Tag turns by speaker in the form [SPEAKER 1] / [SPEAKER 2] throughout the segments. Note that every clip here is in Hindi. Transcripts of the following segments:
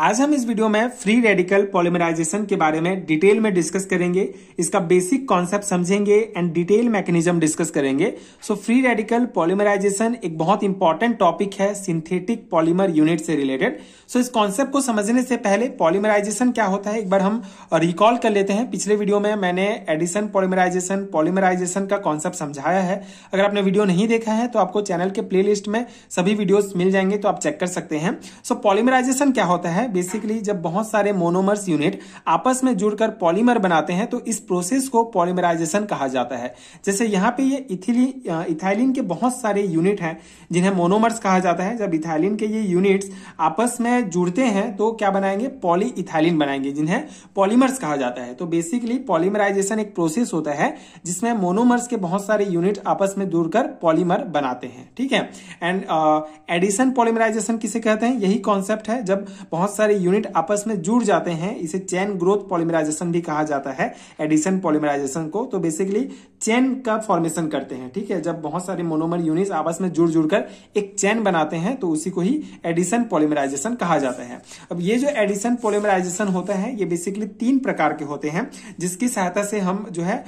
[SPEAKER 1] आज हम इस वीडियो में फ्री रेडिकल पॉलिमराइजेशन के बारे में डिटेल में डिस्कस करेंगे इसका बेसिक कॉन्सेप्ट समझेंगे एंड डिटेल मैकेनिज्म डिस्कस करेंगे सो फ्री रेडिकल पॉलिमराइजेशन एक बहुत इंपॉर्टेंट टॉपिक है सिंथेटिक पॉलीमर यूनिट से रिलेटेड सो so, इस कॉन्सेप्ट को समझने से पहले पॉलिमराइजेशन क्या होता है एक बार हम रिकॉल कर लेते हैं पिछले वीडियो में मैंने एडिशन पॉलिमराइजेशन पॉलिमराइजेशन का कॉन्सेप्ट समझाया है अगर आपने वीडियो नहीं देखा है तो आपको चैनल के प्ले में सभी वीडियो मिल जाएंगे तो आप चेक कर सकते हैं सो so, क्या होता है है बेसिकली जब बहुत सारे मोनोमर्स यूनिट आपस में जुड़कर पॉलीमर बनाते हैं तो इस प्रोसेस को पॉलीमराइजेशन कहा जाता है जैसे यहाँ पे ये इथिली इथाइलिन के बहुत सारे यूनिट हैं जिन्हें मोनोमर्स कहा जाता है जब इथाइलिन के ये यूनिट्स आपस में जुड़ते हैं तो क्या बनाएंगे पॉली इथाइलिन बनाएंगे जिन्हें पॉलीमर्स कहा जाता है तो बेसिकली पॉलीमराइजेशन एक प्रोसेस होता है जिसमें मोनोमर्स के बहुत सारे यूनिट आपस में जुड़कर पॉलीमर बनाते हैं ठीक है एंड एडिशन पॉलीमराइजेशन किसे कहते हैं यही कॉन्सेप्ट है जब बहुत बहुत सारे यूनिट आपस में जुड़ जाते हैं इसे चैन ग्रोथ पॉलिमराइजेशन भी कहा जाता है एडिशन पॉलिमराइजेशन को तो बेसिकली चैन का फॉर्मेशन करते हैं ठीक है जब बहुत सारे मोनोमर यूनिट आपस में जुड़ जुड़कर एक चैन बनाते हैं तो उसी को ही एडिशन पॉलिमराइजेशन कहा जाता है अब ये जो एडिशन पॉलिमराइजेशन होता है ये बेसिकली तीन प्रकार के होते हैं जिसकी सहायता से हम जो है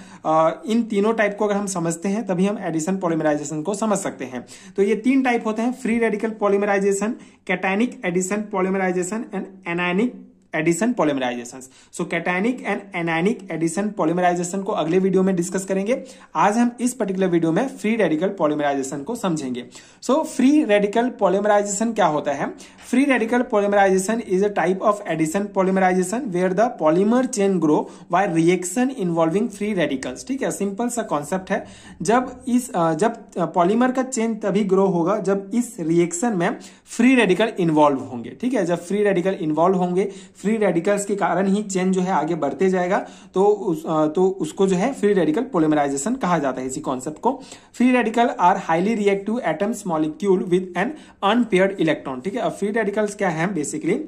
[SPEAKER 1] इन तीनों टाइप को अगर हम समझते हैं तभी हम एडिशन पॉलिमराइजेशन को समझ सकते हैं तो ये तीन टाइप होते हैं free radical polymerization cationic addition polymerization and anionic addition polymerization so cationic and anionic addition polymerization को अगले वीडियो में डिस्कस करेंगे आज हम इस पर्टिकुलर वीडियो में फ्री रेडिकल पोलिमराइजेशन को समझेंगे सो फ्री रेडिकल पोलिमराइजेशन क्या होता है free radical polymerization is a type of addition polymerization where the polymer chain grow by reaction involving free radicals ठीक है सिंपल सा कॉन्सेप्ट है जब इस जब पॉलीमर का चेन तभी ग्रो होगा जब इस रिएक्शन में फ्री रेडिकल इन्वॉल्व होंगे ठीक है जब फ्री रेडिकल इन्वॉल्व होंगे फ्री रेडिकल्स के कारण ही चेन जो है आगे बढ़ते जाएगा तो उस, तो उसको जो है फ्री रेडिकल पोलिमराइजेशन कहा जाता है इसी कॉन्सेप्ट को free radical are highly reactive atoms molecule with an unpaired electron ठीक है फ्री कंप्लीट रेडिकल्स क्या है बेसिकली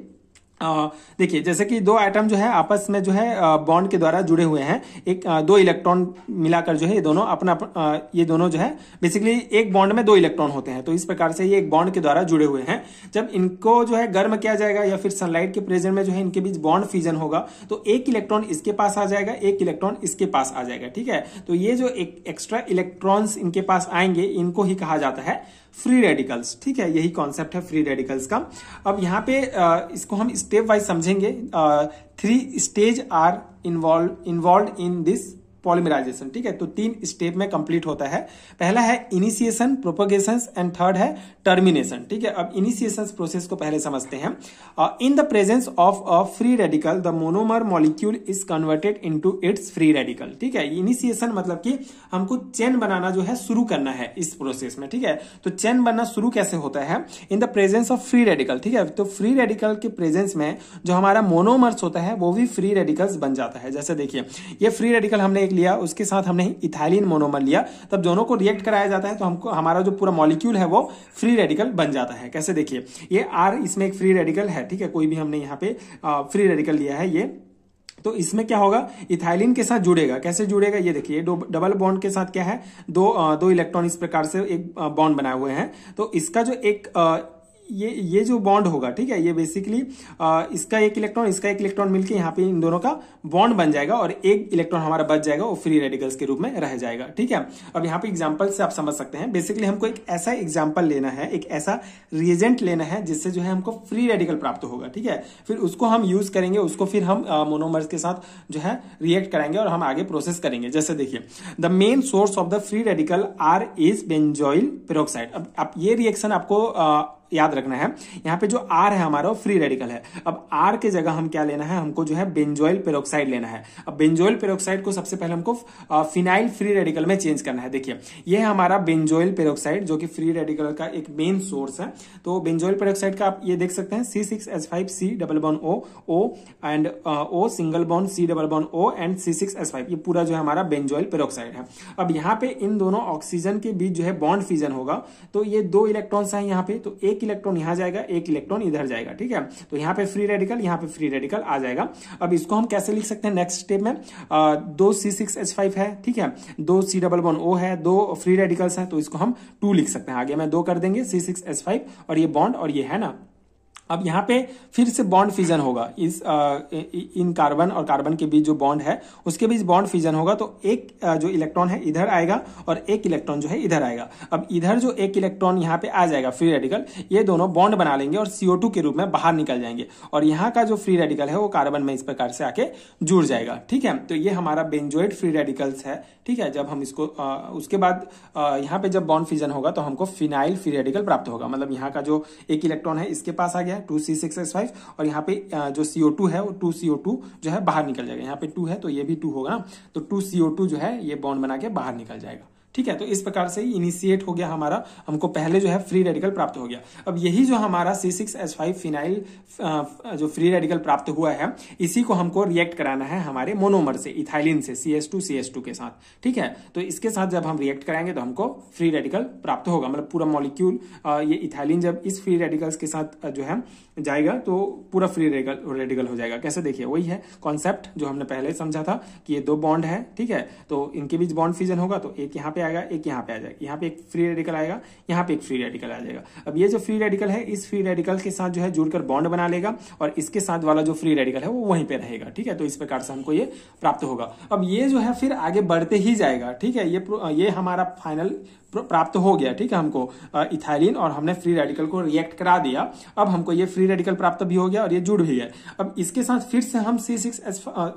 [SPEAKER 1] देखिए जैसे कि दो आइटम जो है आपस में जो है बॉन्ड के द्वारा जुड़े हुए हैं एक आ, दो इलेक्ट्रॉन मिलाकर जो है ये दोनों अपना आ, ये दोनों जो है बेसिकली एक बॉन्ड में दो इलेक्ट्रॉन होते हैं तो इस प्रकार से ये एक बॉन्ड के द्वारा जुड़े हुए हैं जब इनको जो है गर्म किया जाएगा या फिर सनलाइट के प्रेजेंट में जो है इनके बीच बॉन्ड फ्यूजन होगा तो एक इलेक्ट्रॉन इसके पास आ जाएगा एक इलेक्ट्रॉन इसके पास आ जाएगा ठीक है तो ये जो एक एक्स्ट्रा इलेक्ट्रॉन इनके पास आएंगे इनको ही कहा जाता है फ्री रेडिकल्स ठीक है यही कॉन्सेप्ट है फ्री रेडिकल्स का अब यहाँ पे इसको हम स्टेप वाइज समझेंगे three stage are involve involve in this polymerization ठीक है तो तीन स्टेप में कंप्लीट होता है पहला है इनिशिएशन प्रोपोगेशन एंड थर्ड है टर्मिनेशन ठीक है अब इनिशिएशन प्रोसेस को पहले समझते हैं in the presence of a free radical the monomer molecule is converted into its free radical ठीक है इनिशिएशन मतलब कि हमको चेन बनाना जो है शुरू करना है इस प्रोसेस में ठीक है तो चेन बनना शुरू कैसे होता है in the presence of free radical ठीक है तो फ्री रेडिकल के प्रेजेंस में जो हमारा मोनोमर्स होता है वो भी फ्री रेडिकल्स बन जाता है जैसे देखिए ये फ्री रेडिकल हमने एक लिया उसके साथ हमने इथाइलिन मोनोमर लिया तब दोनों को रिएक्ट कराया जाता है तो हमको हमारा जो पूरा मॉलिक्यूल है वो फ्री रेडिकल बन जाता है कैसे देखिए ये आर इसमें एक फ्री रेडिकल है ठीक है कोई भी हमने यहाँ पे फ्री रेडिकल लिया है ये तो इसमें क्या होगा इथाइलिन के साथ जुड़ेगा कैसे जुड़ेगा ये देखिए डबल बॉन्ड के साथ क्या है दो दो इलेक्ट्रॉन इस प्रकार से एक बॉन्ड बनाए हुए हैं तो इसका जो एक ये ये जो बॉन्ड होगा ठीक है ये बेसिकली इसका एक इलेक्ट्रॉन इसका एक इलेक्ट्रॉन मिलके यहाँ पे इन दोनों का बॉन्ड बन जाएगा और एक इलेक्ट्रॉन हमारा बच जाएगा वो फ्री रेडिकल्स के रूप में रह जाएगा ठीक है अब यहाँ पे एग्जाम्पल से आप समझ सकते हैं बेसिकली हमको एक ऐसा एग्जाम्पल लेना है एक ऐसा रिएजेंट लेना है जिससे जो है हमको फ्री रेडिकल प्राप्त होगा ठीक है फिर उसको हम यूज करेंगे उसको फिर हम मोनोमर्स के साथ जो है रिएक्ट कराएंगे और हम आगे प्रोसेस करेंगे जैसे देखिए the main source of the free radical are is benzoyl peroxide अब आप ये रिएक्शन आपको याद रखना है यहाँ पे जो R है हमारा फ्री रेडिकल है अब R के जगह हम क्या लेना है हमको जो है बेंजोइल पेरोक्साइड लेना है अब बेंजोइल पेरोक्साइड को सबसे पहले हमको फिनाइल फ्री रेडिकल में चेंज करना है देखिए ये है हमारा बेंजोइल पेरोक्साइड जो कि फ्री रेडिकल का एक मेन सोर्स है तो बेंजोइल पेरोक्साइड का आप ये देख सकते हैं C six S five C double bond O O and O single बॉन C double bond O and C six S five ये पूरा जो है हमारा बेंजोइल पेरोक्साइड है अब यहाँ पे इन दोनों ऑक्सीजन के बीच जो है बॉन्ड फिजन होगा तो ये दो इलेक्ट्रॉन्स हैं यहाँ पे तो एक एक इलेक्ट्रॉन यहां जाएगा एक इलेक्ट्रॉन इधर जाएगा ठीक है तो यहाँ पे फ्री रेडिकल यहाँ पे फ्री रेडिकल आ जाएगा अब इसको हम कैसे लिख सकते हैं नेक्स्ट स्टेप में आ, दो सी सिक्स एच फाइव है ठीक है दो सी डबल वन ओ है दो फ्री रेडिकल्स है तो इसको हम टू लिख सकते हैं आगे मैं दो कर देंगे सी सिक्स एच फाइव और ये बॉन्ड और ये है ना अब यहाँ पे फिर से बॉन्ड फ्यूजन होगा इस आ, इन कार्बन और कार्बन के बीच जो बॉन्ड है उसके बीच बॉन्ड फ्यूजन होगा तो एक जो इलेक्ट्रॉन है इधर आएगा और एक इलेक्ट्रॉन जो है इधर आएगा अब इधर जो एक इलेक्ट्रॉन यहाँ पे आ जाएगा फ्री रेडिकल ये दोनों बॉन्ड बना लेंगे और सीओ के रूप में बाहर निकल जाएंगे और यहाँ का जो फ्री रेडिकल है वो कार्बन में इस प्रकार से आके जुड़ जाएगा ठीक है तो ये हमारा बेंजोइड फ्री रेडिकल्स है ठीक है जब हम इसको उसके बाद यहाँ पे जब बॉन्ड फ्यूजन होगा तो हमको फिनाइल फ्री रेडिकल प्राप्त होगा मतलब यहाँ का जो एक इलेक्ट्रॉन है इसके पास आ गया है two C six X five और यहाँ पे जो सीओ टू है वो टू सीओ टू जो है बाहर निकल जाएगा यहाँ पे टू है तो ये भी टू होगा ना तो टू सीओ टू जो है ये बॉन्ड बना के बाहर निकल जाएगा ठीक है तो इस प्रकार से इनिशिएट हो गया हमारा हमको पहले जो है फ्री रेडिकल प्राप्त हो गया अब यही जो हमारा C six S five phenyl जो फ्री रेडिकल प्राप्त हुआ है इसी को हमको रिएक्ट कराना है हमारे मोनोमर से इथाइलिन से C S two C S two के साथ ठीक है तो इसके साथ जब हम रिएक्ट कराएंगे तो हमको फ्री रेडिकल प्राप्त होगा मतलब पूरा मॉलिक्यूल ये इथाइलिन जब इस फ्री रेडिकल्स के साथ जो है जाएगा तो पूरा फ्री रेडिकल रेडिकल हो जाएगा कैसे देखिए वही है कॉन्सेप्ट जो हमने पहले समझा था कि ये दो बॉन्ड है ठीक है तो इनके बीच बॉन्ड फ्यूजन होगा तो एक यहाँ पे आएगा एक यहाँ पे आ जाएगा यहाँ पे एक फ्री रेडिकल आएगा यहाँ पे एक फ्री रेडिकल आ जाएगा अब ये जो फ्री रेडिकल है इस फ्री रेडिकल के साथ जो है जुड़कर बॉन्ड बना लेगा और इसके साथ वाला जो फ्री रेडिकल है वो वहीं पे रहेगा ठीक है तो इस प्रकार से हमको ये प्राप्त होगा अब ये जो है फिर आगे बढ़ते ही जाएगा ठीक है ये ये हमारा फाइनल प्राप्त हो गया ठीक है हमको इथाइलिन और हमने फ्री रेडिकल को रिएक्ट करा दिया अब हमको ये फ्री रेडिकल प्राप्त भी हो गया और ये जुड़ भी गया अब इसके साथ फिर से हम C six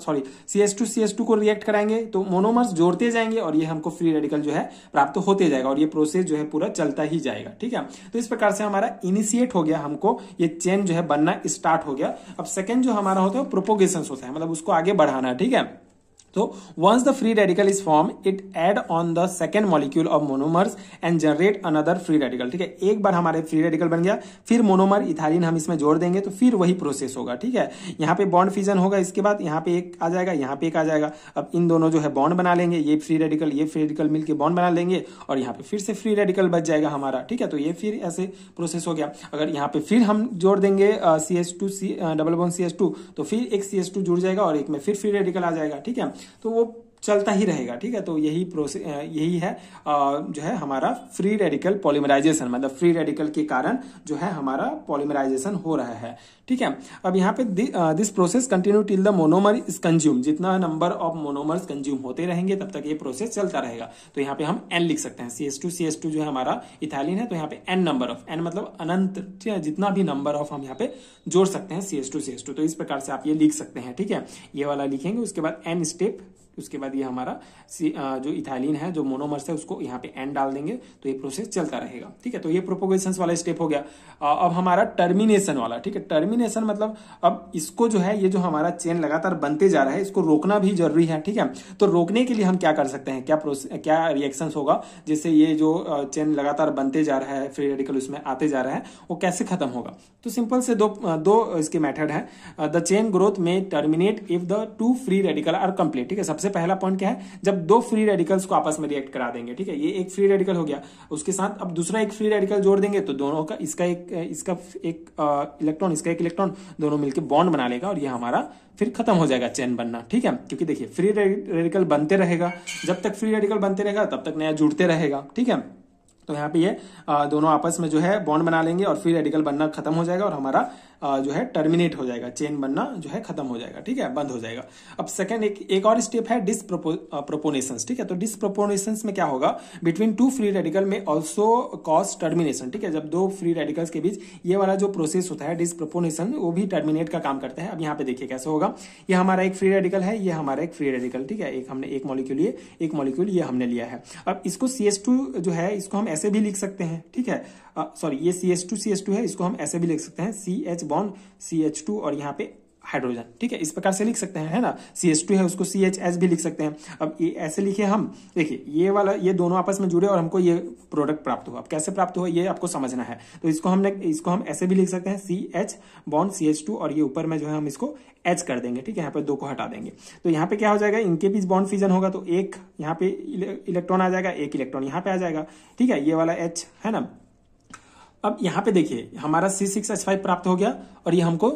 [SPEAKER 1] sorry C S two C S two को रिएक्ट कराएंगे तो मोनोमर्स जोड़ते जाएंगे और ये हमको फ्री रेडिकल जो है प्राप्त होते जाएगा और ये प्रोसेस जो है पूरा चलता ही जाएगा ठीक है तो इस प्रकार से हमारा इनिशिएट हो गया हमको ये चेन जो है बनना स्टार्ट हो गया अब सेकेंड जो हमारा होता है प्रोपोगेशन होता है मतलब उसको आगे बढ़ाना ठीक है तो once the free radical is form it add on the second molecule of monomers and generate another free radical ठीक है एक बार हमारे फ्री रेडिकल बन गया फिर मोनोमर इथालिन हम इसमें जोड़ देंगे तो फिर वही प्रोसेस होगा ठीक है यहाँ पे बॉन्ड फ्यूजन होगा इसके बाद यहाँ पे एक आ जाएगा यहाँ पे एक आ जाएगा अब इन दोनों जो है बॉन्ड बना लेंगे ये फ्री रेडिकल ये फ्री रेडिकल मिलकर बॉन्ड बना लेंगे और यहाँ पे फिर से फ्री रेडिकल बच जाएगा हमारा ठीक है तो ये फिर ऐसे प्रोसेस हो गया अगर यहाँ पे फिर हम जोड़ देंगे C S two C double one C S two तो फिर एक सी एस टू जुड़ जाएगा और एक में फिर फ्री रेडिकल आ जाएगा ठीक है तो वो चलता ही रहेगा ठीक है तो यही प्रोसेस यही है जो है हमारा फ्री रेडिकल पॉलीमराइजेशन मतलब फ्री रेडिकल के कारण जो है हमारा पॉलीमराइजेशन हो रहा है ठीक है अब यहाँ पे this process continue till the monomer is consume जितना नंबर ऑफ मोनोमर्स कंज्यूम होते रहेंगे तब तक ये प्रोसेस चलता रहेगा तो यहाँ पे हम एन लिख सकते हैं C S two C S two जो है हमारा इथालियन है तो यहाँ पे एन नंबर ऑफ एन मतलब अनंत जितना भी नंबर ऑफ हम यहाँ पे जोड़ सकते हैं C S two C S two तो इस प्रकार से आप ये लिख सकते हैं ठीक है ये वाला लिखेंगे उसके बाद एन स्टेप उसके बाद ये हमारा जो इथाइलिन है जो मोनोमर्स है उसको यहाँ पे एंड डाल देंगे तो ये प्रोसेस चलता रहेगा ठीक है तो ये प्रोपोगेशन वाला स्टेप हो गया अब हमारा टर्मिनेशन वाला ठीक है टर्मिनेशन मतलब अब इसको जो है ये जो हमारा चेन लगातार बनते जा रहा है इसको रोकना भी जरूरी है ठीक है तो रोकने के लिए हम क्या कर सकते हैं क्या क्या रिएक्शन होगा जिससे ये जो चेन लगातार बनते जा रहा है फ्री रेडिकल उसमें आते जा रहा है वो कैसे खत्म होगा तो सिंपल से दो दो इसके मेथड है द चेन ग्रोथ में terminate if the two free radical are complete ठीक है सबसे पहला पॉइंट क्या है जब दो फ्री रेडिकल्स को आपस में रिएक्ट करा देंगे ठीक है ये एक फ्री रेडिकल हो गया उसके साथ अब दूसरा एक फ्री रेडिकल जोड़ देंगे तो दोनों का इसका एक इसका एक इलेक्ट्रॉन इसका एक इलेक्ट्रॉन दोनों मिलकर बॉन्ड बना लेगा और ये हमारा फिर खत्म हो जाएगा चेन बनना ठीक है क्योंकि देखिए फ्री रेडिकल बनते रहेगा जब तक फ्री रेडिकल बनते रहेगा तब तक नया जुड़ते रहेगा ठीक है तो यहाँ पे ये दोनों आपस में जो है बॉन्ड बना लेंगे और फिर रेडिकल बनना खत्म हो जाएगा और हमारा जो है टर्मिनेट हो जाएगा चेन बनना जो है खत्म हो जाएगा ठीक है बंद हो जाएगा अब सेकेंड एक एक और स्टेप है डिसप्रोपोनेशन ठीक है तो डिसप्रोपोनेशन में क्या होगा बिटवीन टू फ्री रेडिकल में ऑल्सो कॉज टर्मिनेशन ठीक है जब दो फ्री रेडिकल्स के बीच ये वाला जो प्रोसेस होता है डिसप्रोपोनेशन वो भी टर्मिनेट का काम करता है अब यहाँ पे देखिए कैसे होगा यह हमारा एक फ्री रेडिकल है यह हमारा एक फ्री रेडिकल ठीक है एक हमने एक मॉलिक्यूल लिए एक मॉलिक्यूल ये हमने लिया है अब इसको सी जो है इसको हम ऐसे भी लिख सकते हैं ठीक है सॉरी ये C S two C S two है इसको हम ऐसे भी लिख सकते हैं C H bond C H two और यहाँ पे हाइड्रोजन ठीक है इस प्रकार से लिख सकते हैं है ना सी एच टू है उसको सी एच एस भी लिख सकते हैं अब ये ऐसे लिखे हम देखिए ये वाला ये दोनों आपस में जुड़े और हमको ये प्रोडक्ट प्राप्त हुआ अब कैसे प्राप्त हुआ ये आपको समझना है तो इसको हमने इसको हम ऐसे भी लिख सकते हैं C H bond C H two और ये ऊपर में जो है हम इसको एच कर देंगे ठीक है यहाँ पे दो को हटा देंगे तो यहाँ पे क्या हो जाएगा इनके बीच बॉन्ड फ्यूजन होगा तो एक यहाँ पे इलेक्ट्रॉन आ जाएगा एक इलेक्ट्रॉन यहाँ पे आ जाएगा ठीक है ये वाला एच है ना अब यहां पे देखिए हमारा सी सिक्स एच फाइव प्राप्त हो गया और ये हमको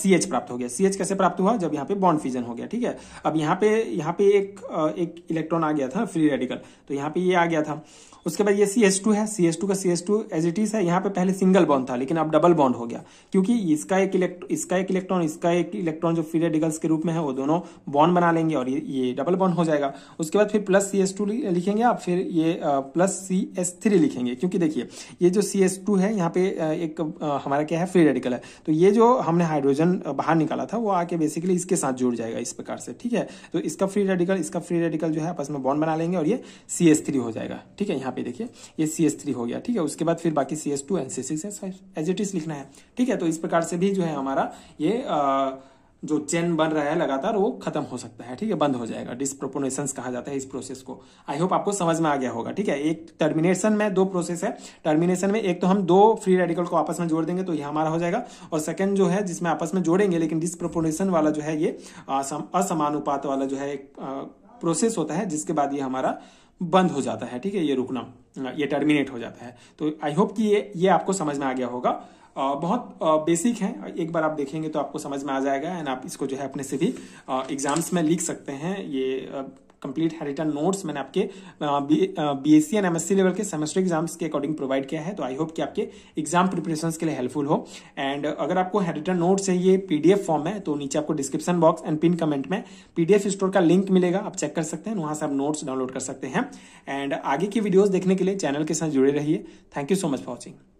[SPEAKER 1] सी एच प्राप्त हो गया सी एच कैसे प्राप्त हुआ जब यहाँ पे बॉन्ड फ्यूजन हो गया ठीक है अब यहाँ पे यहाँ पे एक एक इलेक्ट्रॉन आ गया था फ्री रेडिकल तो यहाँ पे ये आ गया था उसके बाद ये सी एच टू है सी एच टू का C H two as it is है यहाँ पे पहले सिंगल बॉन्ड था लेकिन अब डबल बॉन्ड हो गया क्योंकि इसका एक इलेक्ट्रॉन इसका एक इलेक्ट्रॉन इसका एक इलेक्ट्रॉन जो फ्री रेडिकल्स के रूप में है वो दोनों बॉन्ड बना लेंगे और ये डबल बॉन्ड हो जाएगा उसके बाद फिर प्लस सी एच टू लिखेंगे आप फिर ये प्लस सी एच थ्री लिखेंगे क्योंकि देखिए ये जो सी एच टू है यहाँ पे एक हमारा क्या है फ्री रेडिकल है तो ये जो हमने हाइड्रोजन बाहर निकाला था वो आके बेसिकली इसके साथ जुड़ जाएगा इस प्रकार से ठीक है तो इसका फ्री रेडिकल इसका फ्री रेडिकल जो है आपस में बॉन्ड बना लेंगे और ये सी एस थ्री हो जाएगा ठीक है यहाँ पे देखिए ये सी एस थ्री हो गया ठीक है उसके बाद फिर बाकी C S two and C six as it is लिखना है ठीक है तो इस प्रकार से भी जो है हमारा ये आ, जो चेन बन रहा है लगातार वो खत्म हो सकता है ठीक है बंद हो जाएगा डिस्प्रोपोनेशन कहा जाता है इस प्रोसेस को आई होप आपको समझ में आ गया होगा ठीक है एक टर्मिनेशन में दो प्रोसेस है टर्मिनेशन में एक तो हम दो फ्री रेडिकल को आपस में जोड़ देंगे तो ये हमारा हो जाएगा और सेकंड जो है जिसमें आपस में जोड़ेंगे लेकिन डिस्प्रोपोनेशन वाला जो है ये असमानुपात वाला जो है एक प्रोसेस होता है जिसके बाद ये हमारा बंद हो जाता है ठीक है ये रुकना ये टर्मिनेट हो जाता है तो आई होप कि ये ये आपको समझ में आ गया होगा बहुत बेसिक है एक बार आप देखेंगे तो आपको समझ में आ जाएगा एंड आप इसको जो है अपने से भी एग्जाम्स में लिख सकते हैं ये कंप्लीट हैरिटन नोट्स मैंने आपके B S C and MSC level के सेमेस्टर एग्जाम्स के अकॉर्डिंग प्रोवाइड किया है तो आई होप कि आपके एग्जाम प्रिपरेशन के लिए हेल्पफुल हो एंड अगर आपको हैरिटन नोट चाहिए पीडीएफ फॉर्म है तो नीचे आपको description box and pin comment में पीडीएफ स्टोर का लिंक मिलेगा आप चेक कर सकते हैं वहां से आप नोट्स डाउनलोड कर सकते हैं एंड आगे की वीडियोज देखने के लिए चैनल के साथ जुड़े रहिए thank you so much for watching